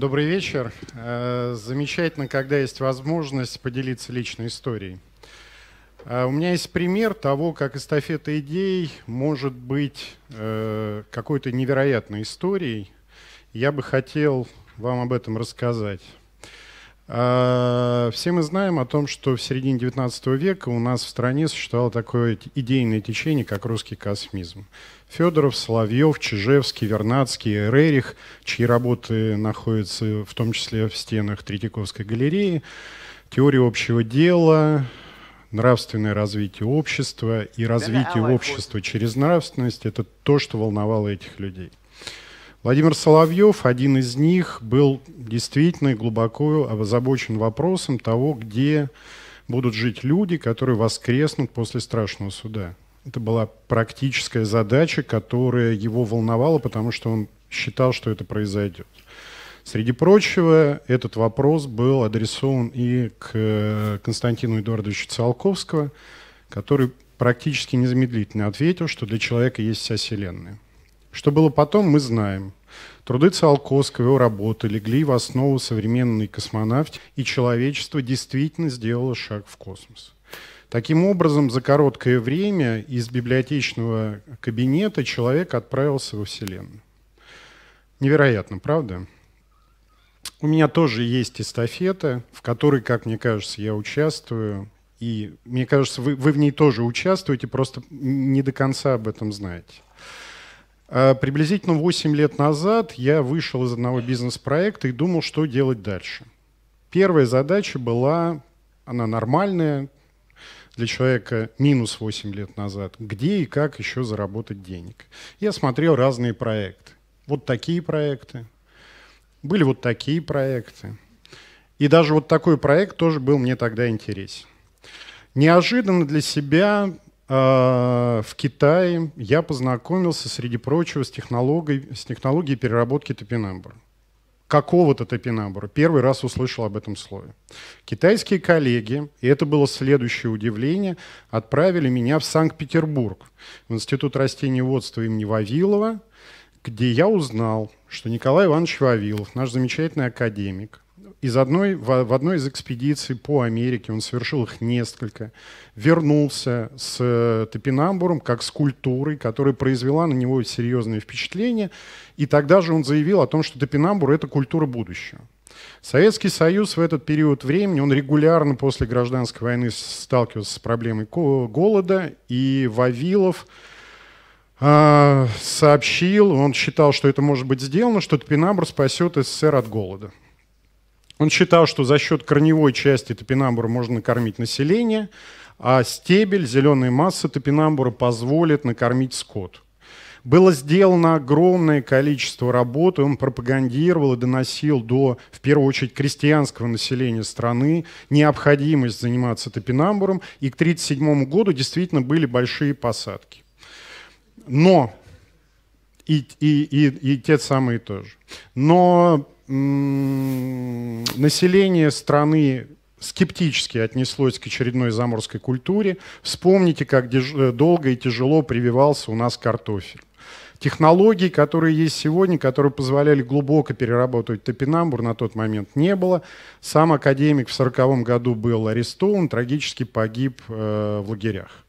Добрый вечер. Э, замечательно, когда есть возможность поделиться личной историей. Э, у меня есть пример того, как эстафета идей может быть э, какой-то невероятной историей. Я бы хотел вам об этом рассказать. А, все мы знаем о том, что в середине XIX века у нас в стране существовало такое идейное течение, как русский космизм. Федоров, Соловьев, Чижевский, Вернадский, Рерих, чьи работы находятся в том числе в стенах Третьяковской галереи, теория общего дела, нравственное развитие общества и развитие общества через нравственность – это то, что волновало этих людей. Владимир Соловьев, один из них, был действительно глубоко озабочен вопросом того, где будут жить люди, которые воскреснут после страшного суда. Это была практическая задача, которая его волновала, потому что он считал, что это произойдет. Среди прочего, этот вопрос был адресован и к э, Константину Эдуардовичу Циолковского, который практически незамедлительно ответил, что для человека есть вся Вселенная. Что было потом, мы знаем. Труды Циолковского, его работы легли в основу современной космонавтики, и человечество действительно сделало шаг в космос. Таким образом, за короткое время из библиотечного кабинета человек отправился во Вселенную. Невероятно, правда? У меня тоже есть эстафета, в которой, как мне кажется, я участвую. И мне кажется, вы, вы в ней тоже участвуете, просто не до конца об этом знаете. А приблизительно 8 лет назад я вышел из одного бизнес-проекта и думал, что делать дальше. Первая задача была, она нормальная для человека минус 8 лет назад, где и как еще заработать денег. Я смотрел разные проекты. Вот такие проекты, были вот такие проекты. И даже вот такой проект тоже был мне тогда интересен. Неожиданно для себя а, в Китае я познакомился, среди прочего, с технологией, с технологией переработки топинамбура. Какого-то топинамбура. Первый раз услышал об этом слове. Китайские коллеги, и это было следующее удивление, отправили меня в Санкт-Петербург, в Институт растениеводства имени Вавилова, где я узнал, что Николай Иванович Вавилов, наш замечательный академик, из одной, в одной из экспедиций по Америке, он совершил их несколько, вернулся с э, Топинамбуром как с культурой, которая произвела на него серьезное впечатление, И тогда же он заявил о том, что Топинамбур – это культура будущего. Советский Союз в этот период времени, он регулярно после гражданской войны сталкивался с проблемой голода, и Вавилов а, сообщил, он считал, что это может быть сделано, что Топинамбур спасет СССР от голода. Он считал, что за счет корневой части топинамбура можно накормить население, а стебель, зеленая масса топинамбура позволит накормить скот. Было сделано огромное количество работы, он пропагандировал и доносил до, в первую очередь, крестьянского населения страны необходимость заниматься топинамбуром, и к 1937 году действительно были большие посадки. Но и, и, и, и те самые тоже. Но население страны скептически отнеслось к очередной заморской культуре. Вспомните, как э, долго и тяжело прививался у нас картофель. Технологий, которые есть сегодня, которые позволяли глубоко перерабатывать топинамбур, на тот момент не было. Сам академик в 1940 году был арестован, трагически погиб э, в лагерях.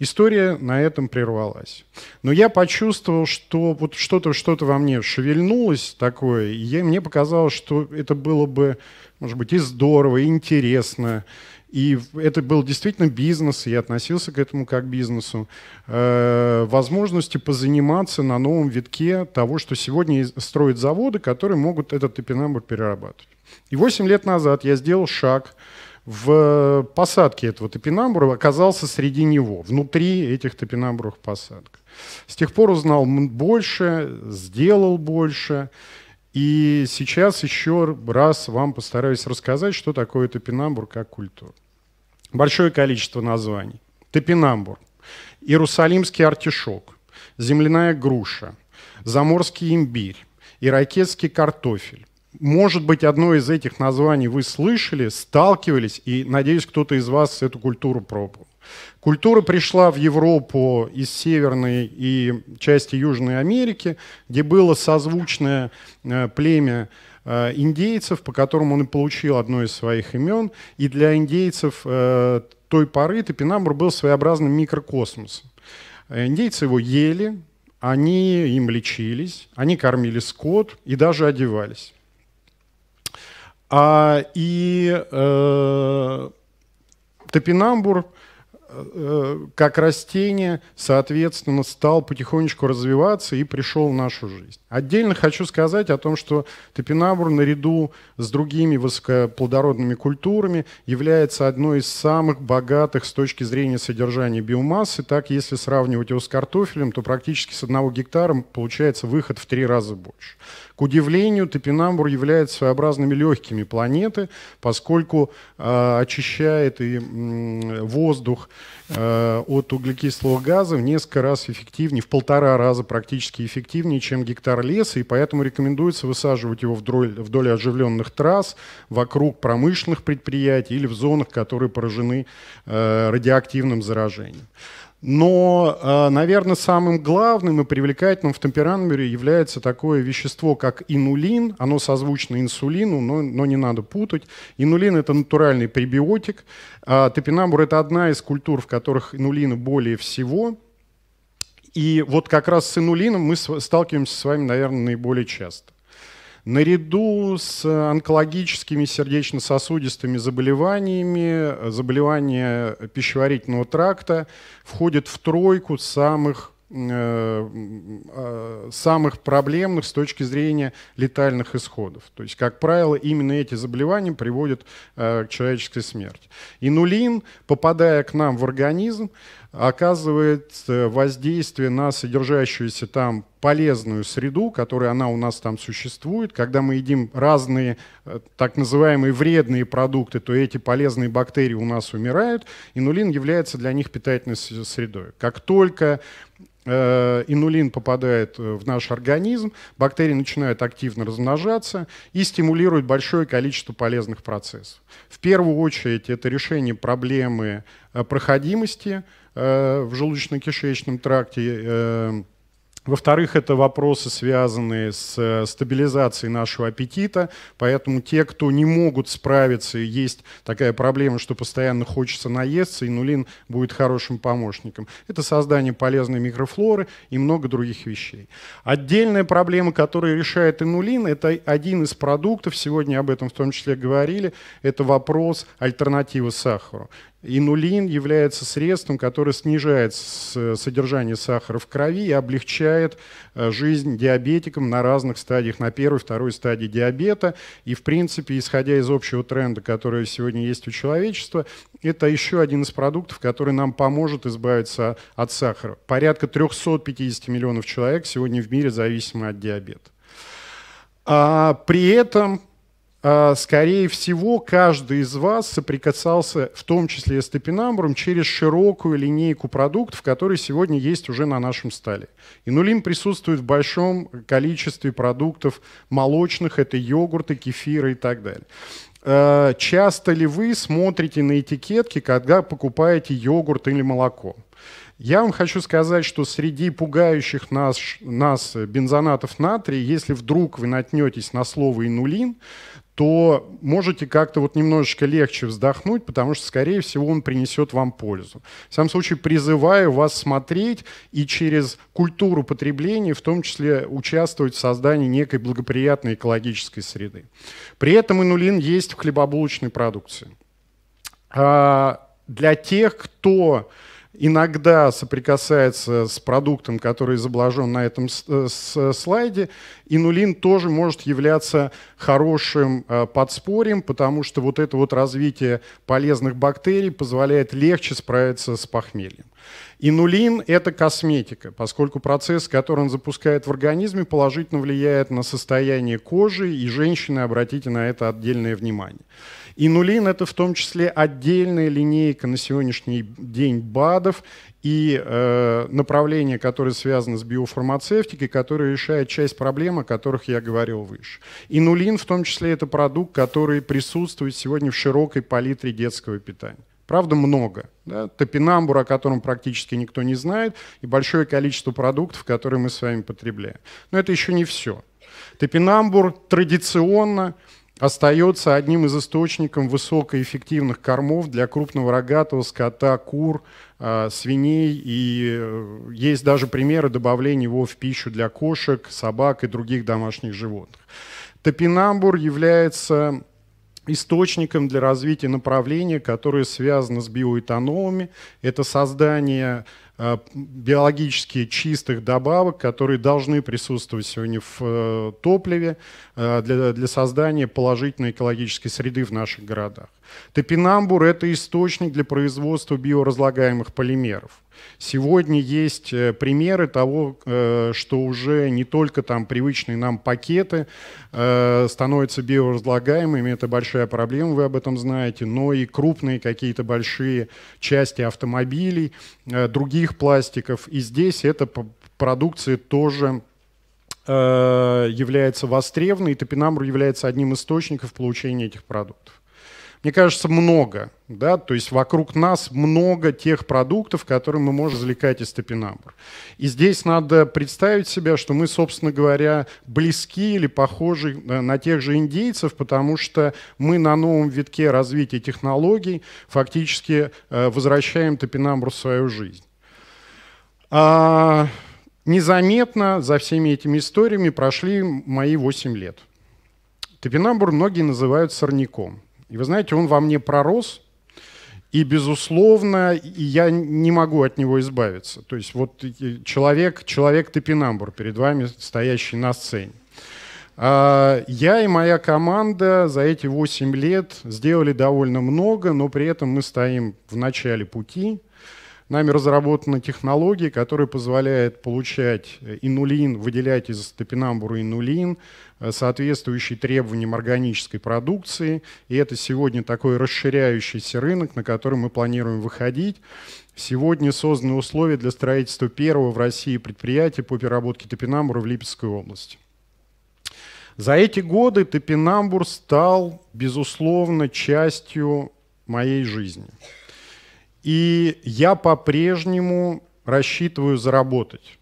История на этом прервалась. Но я почувствовал, что вот что-то что во мне шевельнулось такое, и я, мне показалось, что это было бы, может быть, и здорово, и интересно. И это был действительно бизнес, и я относился к этому как к бизнесу. Э, возможности позаниматься на новом витке того, что сегодня строят заводы, которые могут этот топинамбур перерабатывать. И 8 лет назад я сделал шаг – в э, посадке этого топинамбура оказался среди него, внутри этих топинамбуровых посадок. С тех пор узнал больше, сделал больше. И сейчас еще раз вам постараюсь рассказать, что такое топинамбур как культура. Большое количество названий. Топинамбур, иерусалимский артишок, земляная груша, заморский имбирь, иракетский картофель, может быть, одно из этих названий вы слышали, сталкивались, и, надеюсь, кто-то из вас эту культуру пробовал. Культура пришла в Европу из Северной и части Южной Америки, где было созвучное э, племя э, индейцев, по которому он и получил одно из своих имен. И для индейцев э, той поры Топинамбур был своеобразным микрокосмосом. Индейцы его ели, они им лечились, они кормили скот и даже одевались. А, и э, топинамбур Э, как растение, соответственно, стал потихонечку развиваться и пришел в нашу жизнь. Отдельно хочу сказать о том, что топинамбур наряду с другими высокоплодородными культурами является одной из самых богатых с точки зрения содержания биомассы. Так, если сравнивать его с картофелем, то практически с одного гектара получается выход в три раза больше. К удивлению, топинамбур является своеобразными легкими планеты, поскольку э, очищает и э, воздух, Э, от углекислого газа в несколько раз эффективнее, в полтора раза практически эффективнее, чем гектар леса, и поэтому рекомендуется высаживать его вдоль, вдоль оживленных трасс, вокруг промышленных предприятий или в зонах, которые поражены э, радиоактивным заражением. Но, а, наверное, самым главным и привлекательным в темперамере является такое вещество, как инулин. Оно созвучно инсулину, но, но не надо путать. Инулин – это натуральный пребиотик. А, топинамбур – это одна из культур, в которых инулина более всего. И вот как раз с инулином мы сталкиваемся с вами, наверное, наиболее часто. Наряду с э, онкологическими сердечно-сосудистыми заболеваниями, э, заболевания пищеварительного тракта входят в тройку самых э, самых проблемных с точки зрения летальных исходов. То есть, как правило, именно эти заболевания приводят к человеческой смерти. Инулин, попадая к нам в организм, оказывает воздействие на содержащуюся там полезную среду, которая она у нас там существует. Когда мы едим разные э, так называемые вредные продукты, то эти полезные бактерии у нас умирают. Инулин является для них питательной средой. Как только э, инулин попадает э, в наш организм, бактерии начинают активно размножаться и стимулируют большое количество полезных процессов. В первую очередь это решение проблемы проходимости, Э, в желудочно-кишечном тракте. Э, во-вторых, это вопросы, связанные с э, стабилизацией нашего аппетита, поэтому те, кто не могут справиться, и есть такая проблема, что постоянно хочется наесться, инулин будет хорошим помощником. Это создание полезной микрофлоры и много других вещей. Отдельная проблема, которую решает инулин, это один из продуктов, сегодня об этом в том числе говорили, это вопрос альтернативы сахару. Инулин является средством, которое снижает э, содержание сахара в крови и облегчает э, жизнь диабетикам на разных стадиях, на первой, второй стадии диабета. И, в принципе, исходя из общего тренда, который сегодня есть у человечества, это еще один из продуктов, который нам поможет избавиться а, от сахара. Порядка 350 миллионов человек сегодня в мире зависимы от диабета. А при этом а, скорее всего, каждый из вас соприкасался, в том числе и с топинамбуром, через широкую линейку продуктов, которые сегодня есть уже на нашем столе. Инулин присутствует в большом количестве продуктов молочных, это йогурты, кефиры и так далее а, часто ли вы смотрите на этикетки, когда покупаете йогурт или молоко? Я вам хочу сказать, что среди пугающих нас, нас бензонатов натрия, если вдруг вы натнетесь на слово инулин, то можете как-то вот немножечко легче вздохнуть, потому что, скорее всего, он принесет вам пользу. В самом случае, призываю вас смотреть и через культуру потребления, в том числе, участвовать в создании некой благоприятной экологической среды. При этом инулин есть в хлебобулочной продукции. А для тех, кто иногда соприкасается с продуктом, который изображен на этом э, э, слайде, инулин тоже может являться хорошим э, подспорьем, потому что вот это вот развитие полезных бактерий позволяет легче справиться с похмельем. Инулин – это косметика, поскольку процесс, который он запускает в организме, положительно влияет на состояние кожи, и женщины, обратите на это отдельное внимание. И нулин – это в том числе отдельная линейка на сегодняшний день БАДов и э, направления, которые связаны с биофармацевтикой, которые решают часть проблем, о которых я говорил выше. И нулин в том числе это продукт, который присутствует сегодня в широкой палитре детского питания. Правда, много. Да? Топинамбур, о котором практически никто не знает, и большое количество продуктов, которые мы с вами потребляем. Но это еще не все. Топинамбур традиционно остается одним из источников высокоэффективных кормов для крупного рогатого скота, кур, а, свиней. И э, есть даже примеры добавления его в пищу для кошек, собак и других домашних животных. Топинамбур является источником для развития направления, которое связано с биоэтанолами. Это создание а, биологически чистых добавок, которые должны присутствовать сегодня в э, топливе, Э, для, для создания положительной экологической среды в наших городах. Топинамбур – это источник для производства биоразлагаемых полимеров. Сегодня есть э, примеры того, э, что уже не только там привычные нам пакеты становятся биоразлагаемыми, это большая проблема, вы об этом знаете, но и крупные какие-то большие части автомобилей, других пластиков. И здесь эта продукция тоже Э, является востребованной, и Топинамбур является одним из источников получения этих продуктов. Мне кажется, много, да, то есть вокруг нас много тех продуктов, которые мы можем извлекать из топинамбур. И здесь надо представить себя, что мы, собственно говоря, близки или похожи э, на тех же индейцев, потому что мы на новом витке развития технологий фактически э, возвращаем топинамбур в свою жизнь. А, Незаметно за всеми этими историями прошли мои 8 лет. Топинамбур многие называют сорняком. И вы знаете, он во мне пророс, и, безусловно, я не могу от него избавиться. То есть вот э, человек, человек топинамбур перед вами, стоящий на сцене. А, я и моя команда за эти 8 лет сделали довольно много, но при этом мы стоим в начале пути – Нами разработана технология, которая позволяет получать э, инулин, выделять из топинамбура инулин, э, соответствующий требованиям органической продукции. И это сегодня такой расширяющийся рынок, на который мы планируем выходить. Сегодня созданы условия для строительства первого в России предприятия по переработке топинамбура в Липецкой области. За эти годы топинамбур стал, безусловно, частью моей жизни. И я по-прежнему рассчитываю заработать.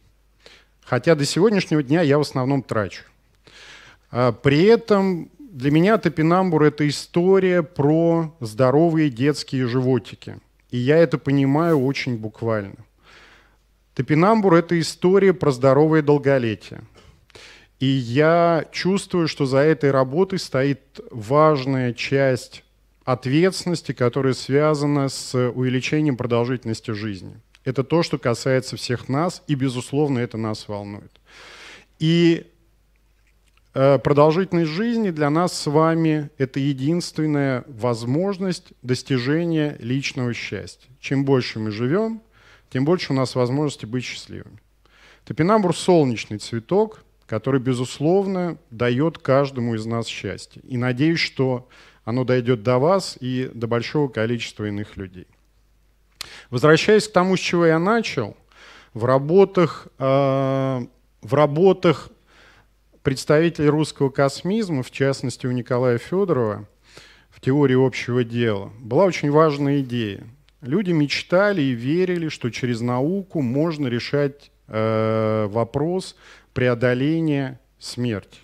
Хотя до сегодняшнего дня я в основном трачу. А, при этом для меня топинамбур – это история про здоровые детские животики. И я это понимаю очень буквально. Топинамбур – это история про здоровое долголетие. И я чувствую, что за этой работой стоит важная часть ответственности, которая связана с э, увеличением продолжительности жизни. Это то, что касается всех нас, и, безусловно, это нас волнует. И э, продолжительность жизни для нас с вами – это единственная возможность достижения личного счастья. Чем больше мы живем, тем больше у нас возможности быть счастливыми. Топинамбур – солнечный цветок, который, безусловно, дает каждому из нас счастье. И надеюсь, что оно дойдет до вас и до большого количества иных людей. Возвращаясь к тому, с чего я начал, в работах, э, в работах представителей русского космизма, в частности у Николая Федорова, в теории общего дела, была очень важная идея. Люди мечтали и верили, что через науку можно решать э, вопрос преодоления смерти.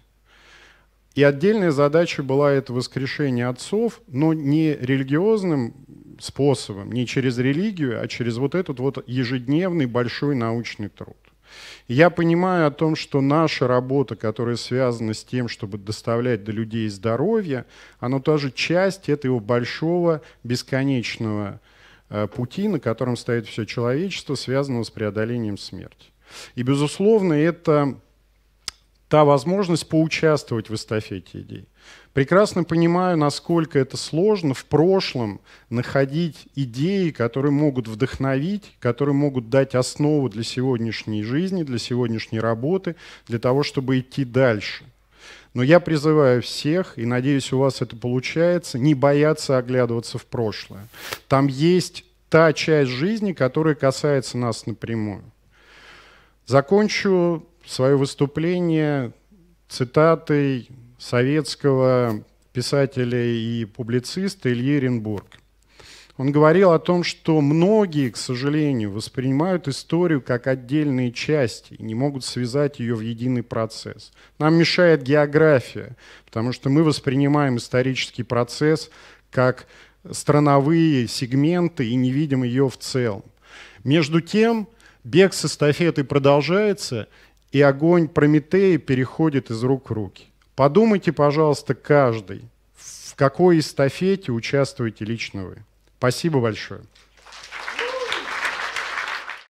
И отдельная задача была это воскрешение отцов, но не религиозным способом, не через религию, а через вот этот вот ежедневный большой научный труд. Я понимаю о том, что наша работа, которая связана с тем, чтобы доставлять до людей здоровье, она тоже часть этого большого, бесконечного э, пути, на котором стоит все человечество, связанного с преодолением смерти. И, безусловно, это та возможность поучаствовать в эстафете идей. Прекрасно понимаю, насколько это сложно в прошлом находить идеи, которые могут вдохновить, которые могут дать основу для сегодняшней жизни, для сегодняшней работы, для того, чтобы идти дальше. Но я призываю всех, и надеюсь, у вас это получается, не бояться оглядываться в прошлое. Там есть та часть жизни, которая касается нас напрямую. Закончу свое выступление цитатой советского писателя и публициста Ильи Оренбург. Он говорил о том, что многие, к сожалению, воспринимают историю как отдельные части и не могут связать ее в единый процесс. Нам мешает география, потому что мы воспринимаем исторический процесс как страновые сегменты и не видим ее в целом. Между тем, бег с эстафетой продолжается, и огонь Прометея переходит из рук в руки. Подумайте, пожалуйста, каждый, в какой эстафете участвуете лично вы. Спасибо большое.